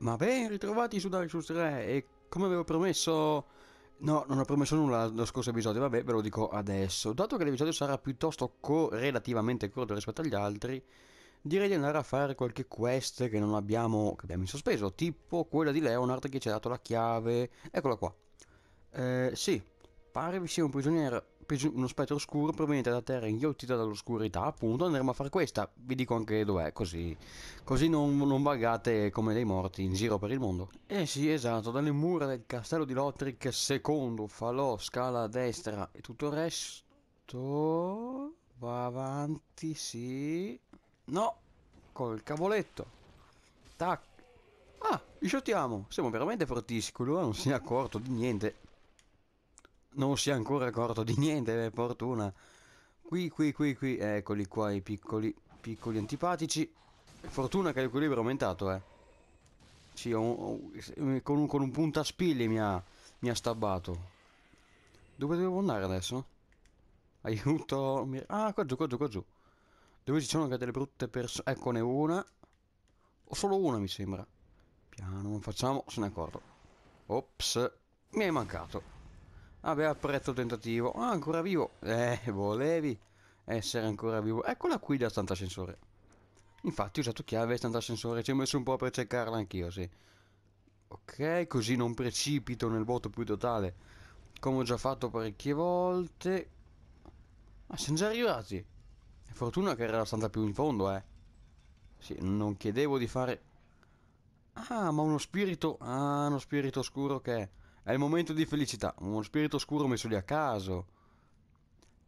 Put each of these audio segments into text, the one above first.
Ma ben ritrovati su Dark Souls 3 e come avevo promesso... No, non ho promesso nulla lo scorso episodio, vabbè ve lo dico adesso. Dato che l'episodio sarà piuttosto co relativamente corto rispetto agli altri, direi di andare a fare qualche quest che non abbiamo, che abbiamo in sospeso, tipo quella di Leonard che ci ha dato la chiave. Eccola qua. Eh, sì, pare vi sia un prigioniero uno spettro oscuro proveniente da Terra inghiottita dall'oscurità, appunto andremo a fare questa, vi dico anche dov'è, così, così non, non, vagate come dei morti in giro per il mondo. Eh sì, esatto, dalle mura del castello di Lothric, secondo, falò, scala a destra e tutto il resto... Va avanti, sì... No, col cavoletto. Tac. Ah, li shottiamo. Siamo veramente fortissimi, lui non si è accorto di niente. Non si è ancora accorto di niente, per fortuna. Qui, qui, qui, qui, eccoli qua i piccoli, piccoli antipatici. Fortuna che l'equilibrio è aumentato, eh. Sì, con un, con un puntaspilli mi ha, mi ha stabbato. Dove devo andare adesso? Aiuto. Mi... Ah, qua giù, qua giù, qua giù. Dove ci sono anche delle brutte persone. Eccone una. O solo una, mi sembra. Piano, non facciamo, se ne accorgo. Ops, mi hai mancato. Vabbè, apprezzo il tentativo. Ah, ancora vivo. Eh, volevi essere ancora vivo. Eccola qui da stanza ascensore. Infatti ho usato chiave stanza ascensore. Ci ho messo un po' per cercarla anch'io, sì. Ok, così non precipito nel vuoto più totale. Come ho già fatto parecchie volte. Ma ah, siamo già arrivati. È fortuna che era la stanza più in fondo, eh. Sì, non chiedevo di fare... Ah, ma uno spirito... Ah, uno spirito oscuro che... È il momento di felicità. Uno spirito oscuro messo lì a caso.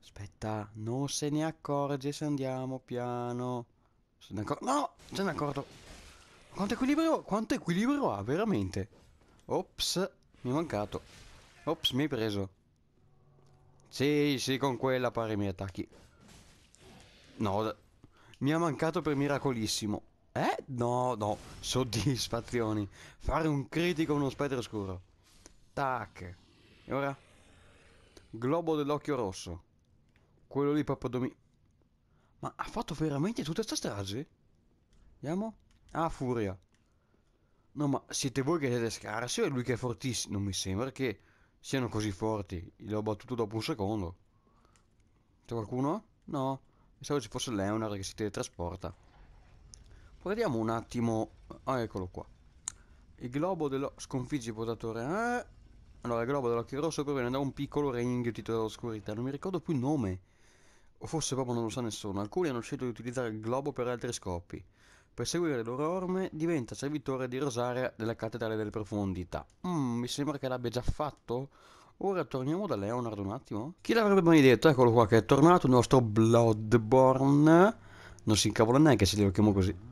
Aspetta, non se ne accorge se andiamo piano. Se ne accorgo. No, se ne accorgo. Quanto equilibrio, quanto equilibrio ha, veramente. Ops, mi è mancato. Ops, mi hai preso. Sì, sì, con quella pare i miei attacchi. No, mi ha mancato per miracolissimo. Eh? No, no, soddisfazioni. Fare un critico a uno spettro scuro. Tac. E ora? Globo dell'occhio rosso. Quello lì proprio domi... Ma ha fatto veramente tutta questa strage? Andiamo? Ah, furia. No, ma siete voi che siete scarsi o è lui che è fortissimo? Non mi sembra che siano così forti. L'ho battuto dopo un secondo. C'è qualcuno? No. Pensavo ci fosse Leonard che si teletrasporta. Guardiamo un attimo. Ah, eccolo qua. Il globo dello sconfigge il portatore. Eh? Allora, il globo dell'occhio rosso proviene da un piccolo regno inghiottito dall'oscurità, non mi ricordo più il nome. O forse proprio non lo sa nessuno. Alcuni hanno scelto di utilizzare il globo per altri scopi. Per seguire le loro orme diventa servitore di Rosaria della Cattedrale delle Profondità. Mmm, mi sembra che l'abbia già fatto. Ora torniamo da Leonard un attimo. Chi l'avrebbe mai detto? Eccolo qua che è tornato il nostro Bloodborne. Non si incavola neanche se lo chiamo così.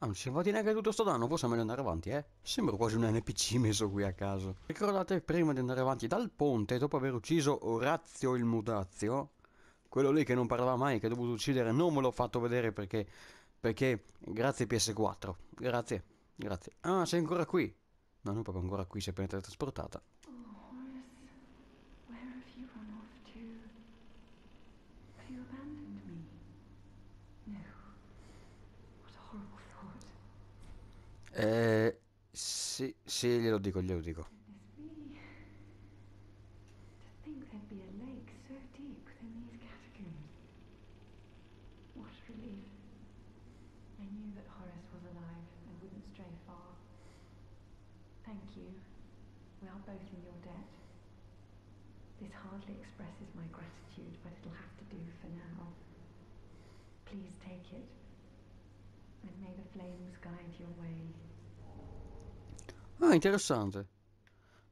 Anzi, ah, va di neanche tutto sto danno, forse è meglio andare avanti, eh? Sembra quasi un NPC messo qui a caso. Ricordate prima di andare avanti dal ponte, dopo aver ucciso Orazio il Mutazio, quello lì che non parlava mai, che ho dovuto uccidere, non me l'ho fatto vedere perché... Perché... Grazie PS4. Grazie. Grazie. Ah, sei ancora qui. No, non proprio ancora qui, si è appena trasportata. Eh, sì, sì, glielo dico, glielo dico. Thank you. We are both in your debt. This hardly expresses my gratitude, but it'll have to do for now. Please take it, and may the flames guide your way. Ah, interessante.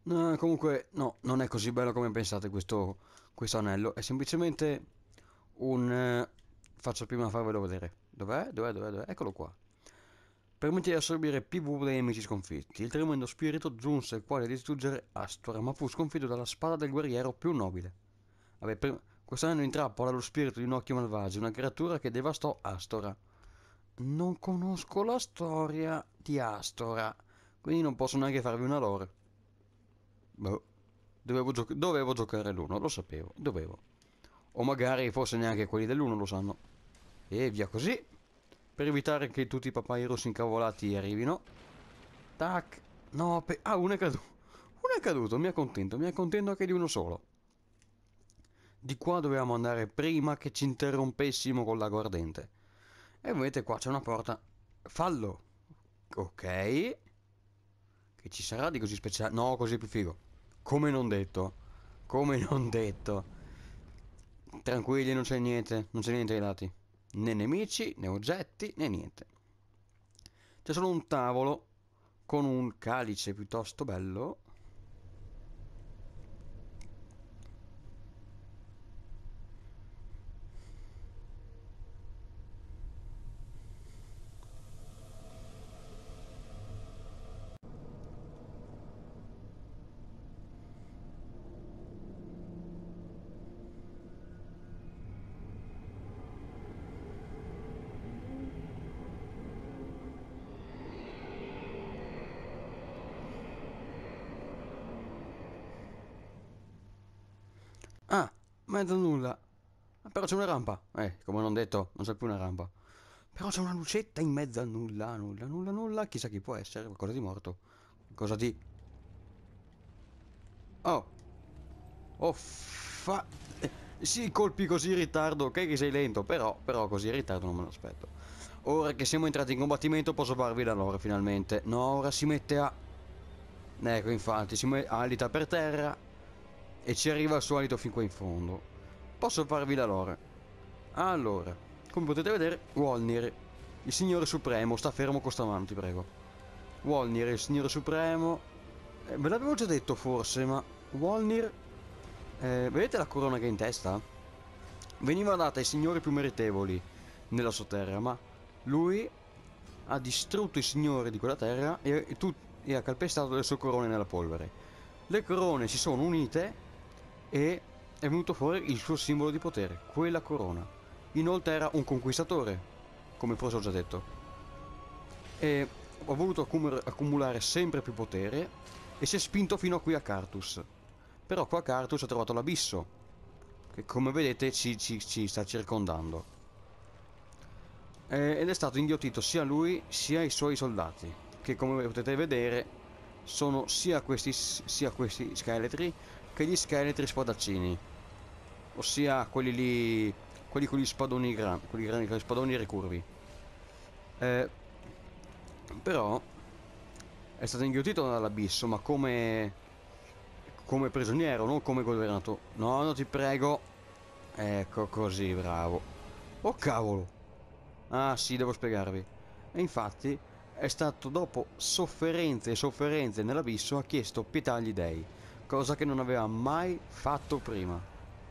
No, comunque, no, non è così bello come pensate questo, questo anello. È semplicemente un... Eh, faccio prima a farvelo vedere. Dov'è? Dov'è? Dov'è? Dov'è? Eccolo qua. Permette di assorbire PV dei nemici sconfitti. Il tremendo spirito giunse quale a distruggere Astora, ma fu sconfitto dalla spada del guerriero più nobile. Vabbè, per... questo anello intrappola lo spirito di un occhio malvagio, una creatura che devastò Astora. Non conosco la storia di Astora. Quindi non posso neanche farvi una lore. Boh. Dovevo, gioca dovevo giocare l'uno, lo sapevo, dovevo. O magari forse neanche quelli dell'uno lo sanno. E via così. Per evitare che tutti i papairos incavolati arrivino. Tac. No, ah, uno è caduto. Uno è caduto, mi accontento, mi accontento anche di uno solo. Di qua dovevamo andare prima che ci interrompessimo con l'ago ardente. E vedete qua c'è una porta. Fallo. Ok. Che ci sarà di così speciale? No, così è più figo. Come non detto. Come non detto. Tranquilli, non c'è niente. Non c'è niente ai lati. Né nemici, né oggetti, né niente. C'è solo un tavolo con un calice piuttosto bello Mezzo nulla. Però c'è una rampa. Eh, come non detto, non c'è più una rampa. Però c'è una lucetta in mezzo a nulla, nulla, nulla, nulla. Chissà chi può essere, qualcosa di morto. Cosa di... Oh. Oh, fa... Eh, sì, colpi così in ritardo. Ok che sei lento, però, però così in ritardo non me lo aspetto. Ora che siamo entrati in combattimento posso farvi da loro finalmente. No, ora si mette a... Ecco, infatti, si mette alita per terra e ci arriva al solito fin qua in fondo. Posso farvi la lore? Allora, come potete vedere, Walnir, il signore supremo, sta fermo con sta mano, ti prego. Walnir, il signore supremo, eh, ve l'avevo già detto forse, ma Walnir... eh, vedete la corona che è in testa? Veniva data ai signori più meritevoli nella sua terra, ma lui ha distrutto i signori di quella terra e, e, e ha calpestato le sue corone nella polvere. Le corone si sono unite e è venuto fuori il suo simbolo di potere, quella corona. Inoltre era un conquistatore, come forse ho già detto. E ha voluto accumulare sempre più potere e si è spinto fino a qui a Cartus. Però qua Cartus ha trovato l'abisso, che come vedete ci, ci, ci sta circondando. E, eh, ed è stato inghiottito sia lui sia i suoi soldati, che come potete vedere sono sia questi, sia questi scheletri che gli scheletri spadaccini ossia quelli lì quelli con gli spadoni grandi quelli grandi con gli spadoni ricurvi eh, però è stato inghiottito dall'abisso ma come come prigioniero non come governato no no ti prego ecco così bravo oh cavolo ah sì devo spiegarvi e infatti è stato dopo sofferenze e sofferenze nell'abisso ha chiesto pietà agli dei cosa che non aveva mai fatto prima.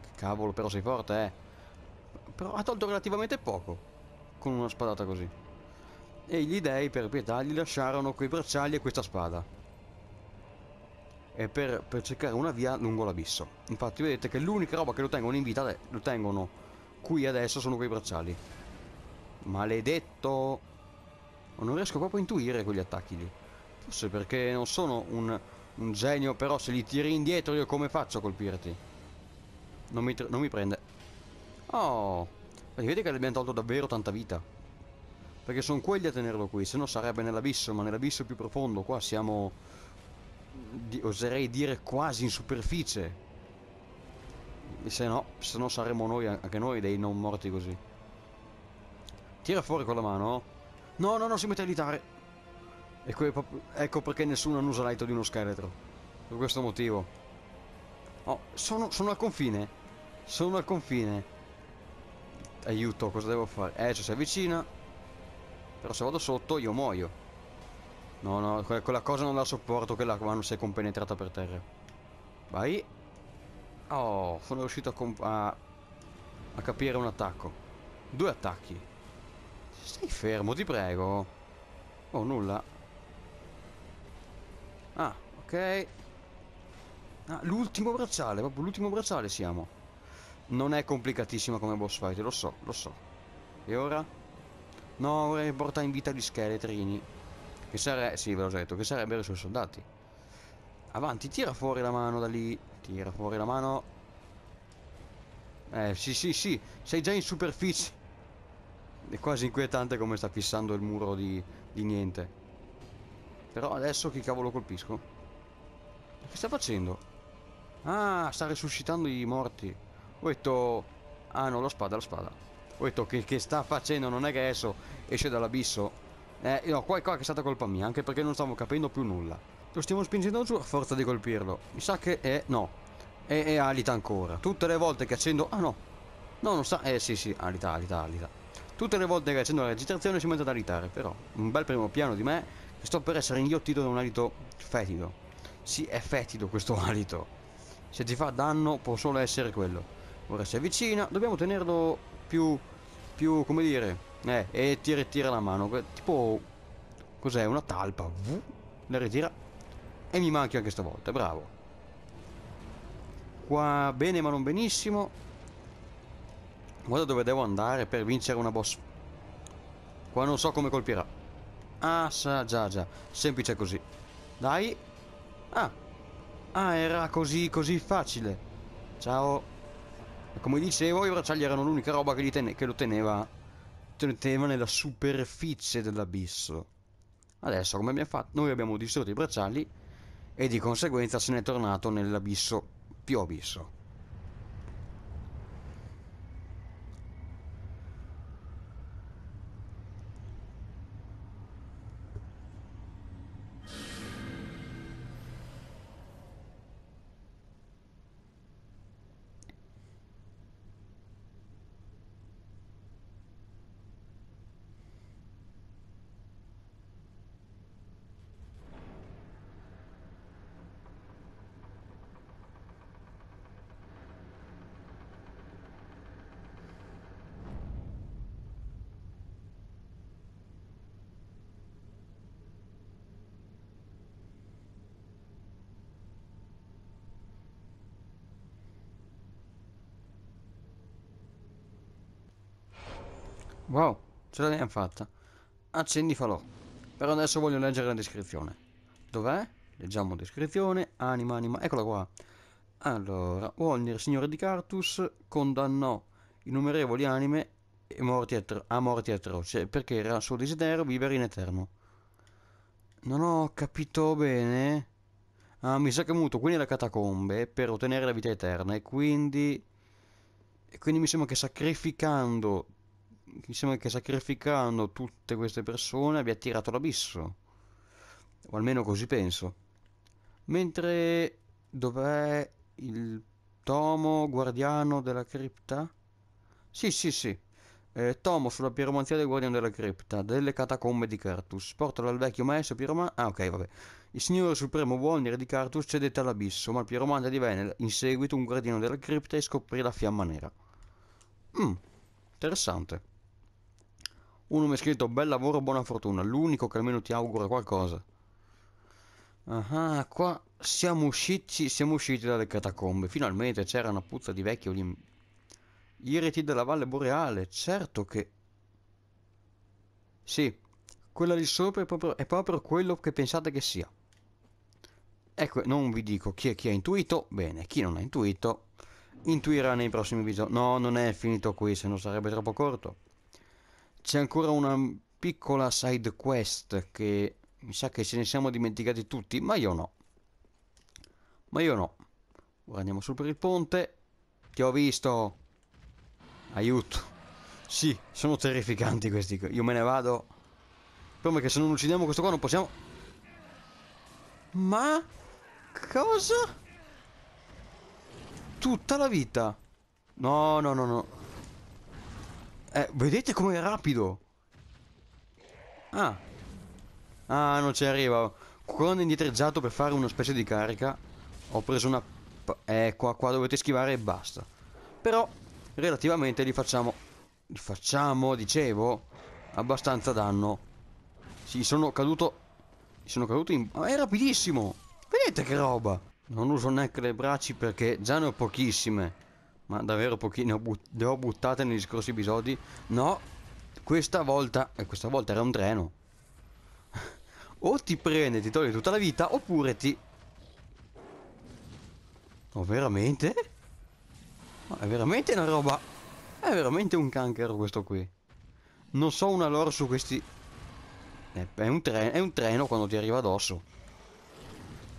Che cavolo, però sei forte, eh. Però ha tolto relativamente poco con una spadata così. E gli dei, per pietà, gli lasciarono quei bracciali e questa spada. E per, per cercare una via lungo l'abisso. Infatti vedete che l'unica roba che lo tengono in vita, lo tengono qui adesso, sono quei bracciali. Maledetto! Non riesco proprio a intuire quegli attacchi lì. Forse perché non sono un un genio, però se li tiri indietro io come faccio a colpirti? Non mi, non mi prende. Oh, vedete che le abbiamo tolto davvero tanta vita. Perché sono quelli a tenerlo qui, se no sarebbe nell'abisso, ma nell'abisso più profondo. Qua siamo, di, oserei dire, quasi in superficie. Se no, se no saremmo noi, anche noi, dei non morti così. Tira fuori con la mano. No, no, no, si mette a litare. Ecco, ecco perché nessuno annusa l'alito di uno scheletro. Per questo motivo. Oh, sono, sono al confine. Sono al confine. Aiuto, cosa devo fare? Eh, ci cioè, si avvicina. Però se vado sotto io muoio. No, no, quella cosa non la sopporto che la mano si è compenetrata per terra. Vai. Oh, sono riuscito a, a, a capire un attacco. Due attacchi. Stai fermo, ti prego. Oh, nulla. Ah, ok. Ah, l'ultimo bracciale, proprio l'ultimo bracciale siamo. Non è complicatissimo come boss fight, lo so, lo so. E ora? No, vorrei portare in vita gli scheletrini. Che sarebbe. sì, ve l'ho detto, che sarebbero i suoi soldati. Avanti, tira fuori la mano da lì. Tira fuori la mano. Eh, sì, sì, sì, sei già in superficie. È quasi inquietante come sta fissando il muro di, di niente. Però adesso che cavolo colpisco? Che sta facendo? Ah, sta risuscitando i morti. Ho detto... Ah no, la spada, la spada. Ho detto che, che sta facendo, non è che adesso esce dall'abisso. Eh, no, qua, qua è stata colpa mia, anche perché non stavo capendo più nulla. Lo stiamo spingendo giù a forza di colpirlo. Mi sa che è... no. E, e alita ancora. Tutte le volte che accendo... Ah no. No, non sta... Eh sì sì, alita, alita, alita. Tutte le volte che accendo la registrazione si mette ad alitare, però. Un bel primo piano di me Sto per essere inghiottito da un alito fetido. Sì, è fetido questo alito. Se ti fa danno può solo essere quello. Ora si avvicina, dobbiamo tenerlo più, più come dire, eh, e ti ritira la mano. Tipo, cos'è? Una talpa. La ritira. E mi manchi anche stavolta, bravo. Qua bene ma non benissimo. Guarda dove devo andare per vincere una boss. Qua non so come colpirà. Ah, sa, già, già. Semplice così. Dai. Ah. Ah, era così, così facile. Ciao. Come dicevo, i bracciali erano l'unica roba che, tene che lo teneva, teneva nella superficie dell'abisso. Adesso, come abbiamo fatto? Noi abbiamo distrutto i bracciali e di conseguenza se n'è tornato nell'abisso più abisso. Wow, ce l'abbiamo fatta. Accendi falò. Però adesso voglio leggere la descrizione. Dov'è? Leggiamo descrizione. Anima, anima. Eccola qua. Allora, Wolnir, signore di Cartus, condannò innumerevoli anime morti a morti atroce perché era suo desiderio vivere in eterno. Non ho capito bene. Ah, mi sa che è muto qui nelle catacombe per ottenere la vita eterna e quindi... E quindi mi sembra che sacrificando diciamo che sacrificando tutte queste persone abbia tirato l'abisso, o almeno così penso. Mentre dov'è il tomo guardiano della cripta? Sì, sì, sì. Eh, tomo sulla piromanzia del guardiano della cripta, delle catacombe di Cartus. Portalo al vecchio maestro piromante. Ah, ok, vabbè. Il signore supremo Wolnir di Cartus cedette all'abisso, ma il piromante divenne in seguito un guardiano della cripta e scoprì la fiamma nera. Mmm, interessante. Uno mi ha scritto bel lavoro, buona fortuna. L'unico che almeno ti augura qualcosa. Ah, ah, qua siamo usciti, siamo usciti dalle catacombe. Finalmente c'era una puzza di vecchio lì. Gli della Valle Boreale, certo che... Sì, quella lì sopra è proprio, è proprio quello che pensate che sia. Ecco, non vi dico chi è chi ha intuito, bene, chi non ha intuito, intuirà nei prossimi video. No, non è finito qui, se no sarebbe troppo corto c'è ancora una piccola side quest che mi sa che ce ne siamo dimenticati tutti, ma io no. Ma io no. Ora andiamo su per il ponte. Ti ho visto. Aiuto. Sì, sono terrificanti questi. Io me ne vado. Come che se non uccidiamo questo qua non possiamo... Ma... Cosa? Tutta la vita. No, no, no, no. Eh, vedete com'è rapido? Ah. Ah, non ci arriva. Quando è indietreggiato per fare una specie di carica, ho preso una... Ecco, qua, qua dovete schivare e basta. Però, relativamente, li facciamo... Li facciamo, dicevo, abbastanza danno. Sì, sono caduto... Sono caduto in... Ma è rapidissimo! Vedete che roba! Non uso neanche le braccia perché già ne ho pochissime. Ma davvero pochini ho but le ho buttate negli scorsi episodi No Questa volta E eh, questa volta era un treno O ti prende e ti toglie tutta la vita Oppure ti Oh veramente? Ma è veramente una roba È veramente un cancro questo qui Non so una lore su questi è un, è un treno quando ti arriva addosso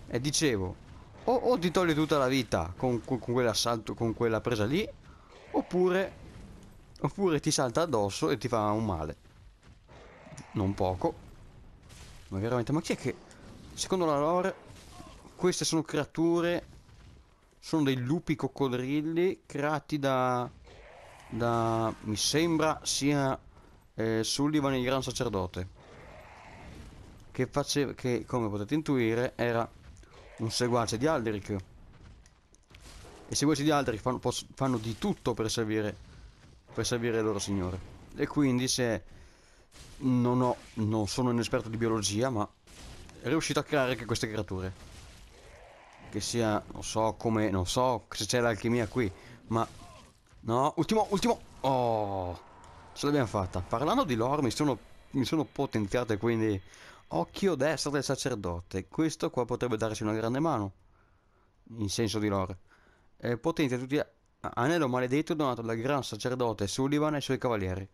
E dicevo o, o ti togli tutta la vita con, con, con quell'assalto, con quella presa lì, oppure, oppure ti salta addosso e ti fa un male. Non poco. Ma veramente, ma chi è che... Secondo la lore, queste sono creature... Sono dei lupi coccodrilli creati da... Da... Mi sembra sia... Eh, Sullivan il Gran Sacerdote. Che faceva... Che, come potete intuire, era un seguace di Alderic. I seguaci di Alderic fanno, fanno di tutto per servire, per servire il loro signore. E quindi se non, ho, non sono un esperto di biologia, ma è riuscito a creare anche queste creature. Che sia, non so come, non so se c'è l'alchimia qui, ma... No, ultimo, ultimo! Oh, ce l'abbiamo fatta. Parlando di lore, mi sono, mi sono potenziate, quindi Occhio destro del sacerdote. Questo qua potrebbe darci una grande mano. In senso di lore. È eh, potente tutti... Anello maledetto donato dal gran sacerdote Sullivan e i suoi cavalieri.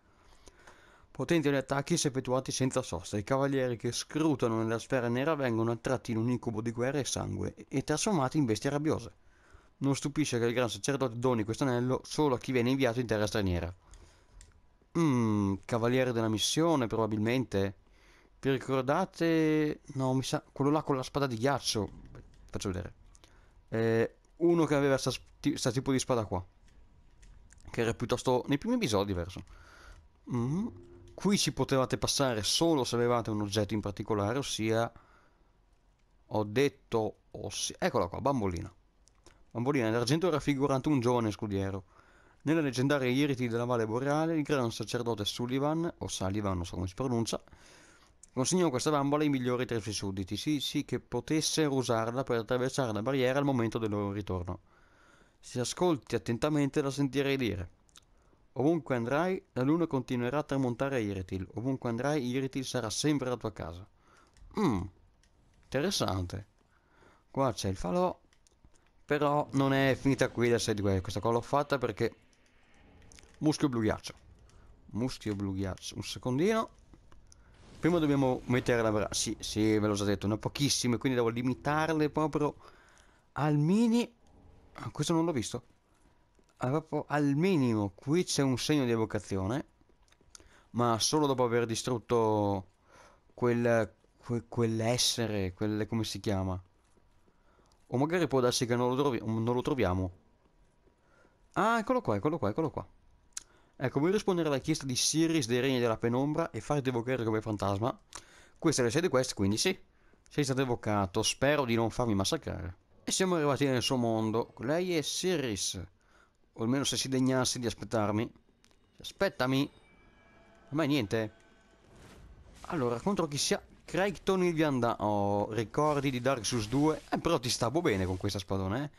Potenti gli attacchi se effettuati senza sosta. I cavalieri che scrutano nella sfera nera vengono attratti in un incubo di guerra e sangue e trasformati in bestie rabbiose. Non stupisce che il gran sacerdote doni questo anello solo a chi viene inviato in terra straniera. Mmm, cavaliere della missione probabilmente. Vi ricordate? No, mi sa. Quello là con la spada di ghiaccio. Faccio vedere. Eh, uno che aveva questo tipo di spada qua. Che era piuttosto. Nei primi episodi, verso. Mm -hmm. Qui ci potevate passare solo se avevate un oggetto in particolare, ossia. Ho detto. Ossia... Eccola qua, bambolina. Bambolina d'argento raffigurante un giovane scudiero. Nella leggendaria Iriti della Valle Boreale, il gran sacerdote Sullivan, o Sullivan, non so come si pronuncia, Consegnò questa bambola ai migliori tra i suoi sudditi, sì, sì che potessero usarla per attraversare la barriera al momento del loro ritorno. Se ascolti attentamente la sentirei dire. Ovunque andrai, la luna continuerà a tramontare a Iritil. Ovunque andrai, Iritil sarà sempre la tua casa. Mmm, interessante. Qua c'è il falò. Però non è finita qui la serie Questa qua l'ho fatta perché... Muschio blu ghiaccio. Muschio blu ghiaccio. Un secondino prima dobbiamo mettere la braccia. Sì, sì, ve l'ho già detto, ne ho pochissime, quindi devo limitarle proprio al mini... Ah, questo non l'ho visto. Allora, al minimo, qui c'è un segno di evocazione. Ma solo dopo aver distrutto quel, que, quell'essere, quel, come si chiama? O magari può darsi che non lo, trovi non lo troviamo. Ah, eccolo qua, eccolo qua, eccolo qua. Ecco, vuoi rispondere alla richiesta di Siris dei Regni della Penombra e farti evocare come fantasma? Questa è la serie di quest, quindi sì. Sei stato evocato, spero di non farmi massacrare. E siamo arrivati nel suo mondo. Lei è Siris. O almeno se si degnasse di aspettarmi. Aspettami. Ma niente. Allora, contro chi sia Craigton il vianda... Oh, ricordi di Dark Souls 2. Eh, però ti stavo bene con questa spadona, eh.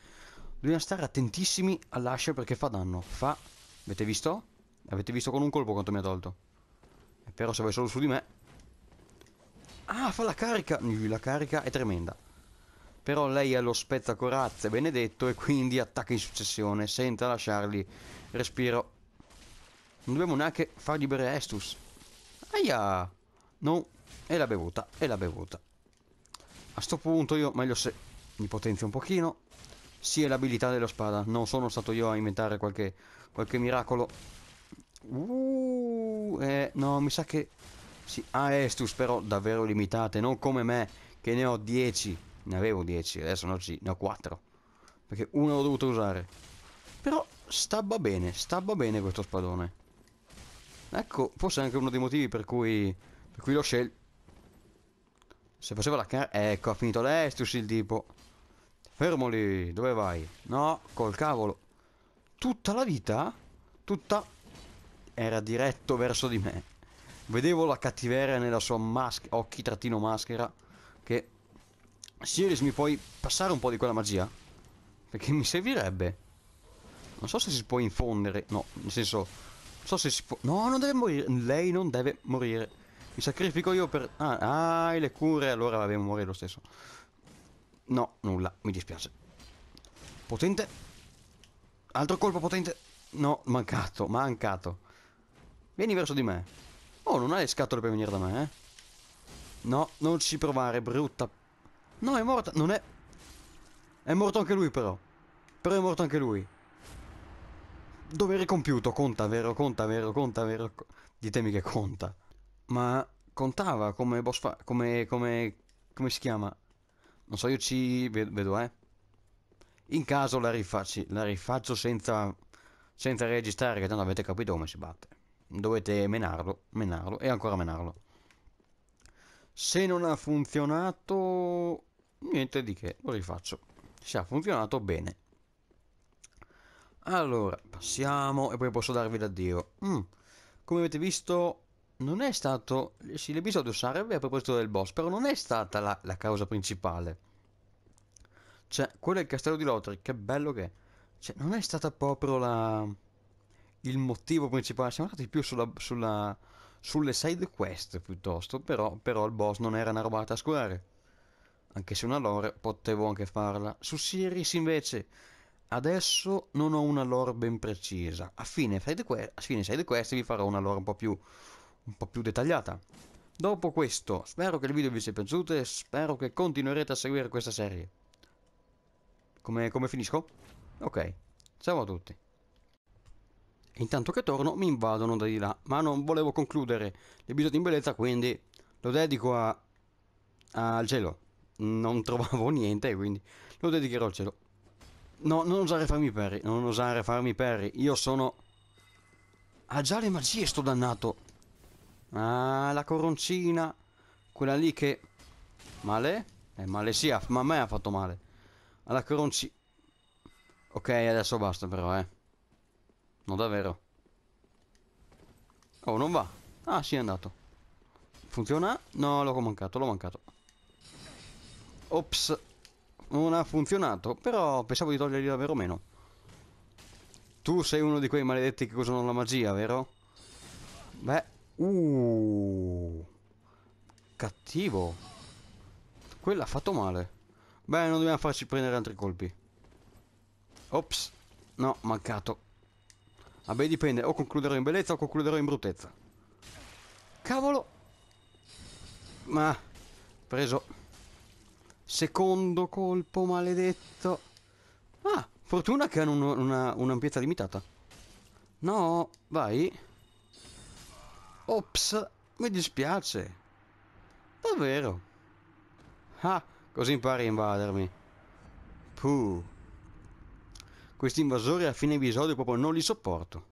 Dobbiamo stare attentissimi all'ascia perché fa danno. Fa... Avete visto? Avete visto con un colpo quanto mi ha tolto? Però se vai solo su di me... Ah, fa la carica! La carica è tremenda. Però lei ha lo spezzacorazze benedetto e quindi attacca in successione senza lasciargli respiro. Non dobbiamo neanche fargli bere Estus. Aia! No, è la bevuta, è la bevuta. A sto punto io meglio se mi potenzio un pochino. Sì, è l'abilità della spada. Non sono stato io a inventare qualche, qualche miracolo. Uh, eh, no, mi sa che... Sì, a ah, Estus però davvero limitate, non come me, che ne ho 10. Ne avevo 10, adesso ne ho, ne ho 4. Perché uno l'ho dovuto usare. Però stabba bene, stabba bene questo spadone. Ecco, forse è anche uno dei motivi per cui, per cui l'ho scelto. Se faceva la car... Ecco, ha finito l'Estus il tipo. Fermo lì, dove vai? No, col cavolo. Tutta la vita? Tutta era diretto verso di me. Vedevo la cattiveria nella sua maschera, occhi-maschera, trattino che... Sirius mi puoi passare un po' di quella magia? Perché mi servirebbe. Non so se si può infondere, no, nel senso... Non so se si può... No, non deve morire, lei non deve morire. Mi sacrifico io per... Ah, ah le cure, allora vabbè, muore lo stesso. No, nulla, mi dispiace. Potente. Altro colpo potente. No, mancato, mancato. Vieni verso di me. Oh, non hai le scatole per venire da me, eh? No, non ci provare, brutta. No, è morta. Non è... È morto anche lui, però. Però è morto anche lui. Dovere compiuto. Conta, vero? Conta, vero? Conta, vero? Ditemi che conta. Ma contava come boss fa... Come... Come... Come si chiama? Non so, io ci... Vedo, eh. In caso la rifaccio, la rifaccio senza... Senza registrare, che tanto avete capito come si batte dovete menarlo, menarlo e ancora menarlo. Se non ha funzionato, niente di che, lo rifaccio. Se ha funzionato, bene. Allora, passiamo e poi posso darvi l'addio. Mm. Come avete visto, non è stato... Sì, l'episodio sarebbe a proposito del boss, però non è stata la, la causa principale. Cioè, quello è il castello di Lothric, che bello che è. Cioè, non è stata proprio la il motivo principale, siamo andati più sulla, sulla, sulle side quest piuttosto, però, però il boss non era una robata a square. Anche se una lore potevo anche farla. Su Siris invece, adesso non ho una lore ben precisa. A fine side quest, a fine side quest vi farò una lore un po' più, un po più dettagliata. Dopo questo, spero che il video vi sia piaciuto e spero che continuerete a seguire questa serie. Come, come finisco? Ok, ciao a tutti. Intanto che torno mi invadono da di là, ma non volevo concludere l'episodio in bellezza, quindi lo dedico a... al cielo. Non trovavo niente, quindi lo dedicherò al cielo. No, non osare farmi perri, non osare farmi perri. Io sono... Ha ah, già le magie sto dannato. Ah, la coroncina. Quella lì che... Male? Eh, male sì, ma a me ha fatto male. Alla coroncina... Ok, adesso basta però, eh. No, davvero. Oh, non va. Ah, si sì, è andato. Funziona? No, l'ho mancato, l'ho mancato. Ops. Non ha funzionato, però pensavo di togliergli davvero meno. Tu sei uno di quei maledetti che usano la magia, vero? Beh, uh, cattivo. Quella ha fatto male. Beh, non dobbiamo farci prendere altri colpi. Ops. No, mancato. Vabbè ah, dipende, o concluderò in bellezza o concluderò in bruttezza. Cavolo! Ma... Preso. Secondo colpo maledetto. Ah, fortuna che hanno un'ampiezza un limitata. No, vai. Ops, mi dispiace. Davvero. Ah, così impari a invadermi. Puh. Questi invasori a fine episodio proprio non li sopporto.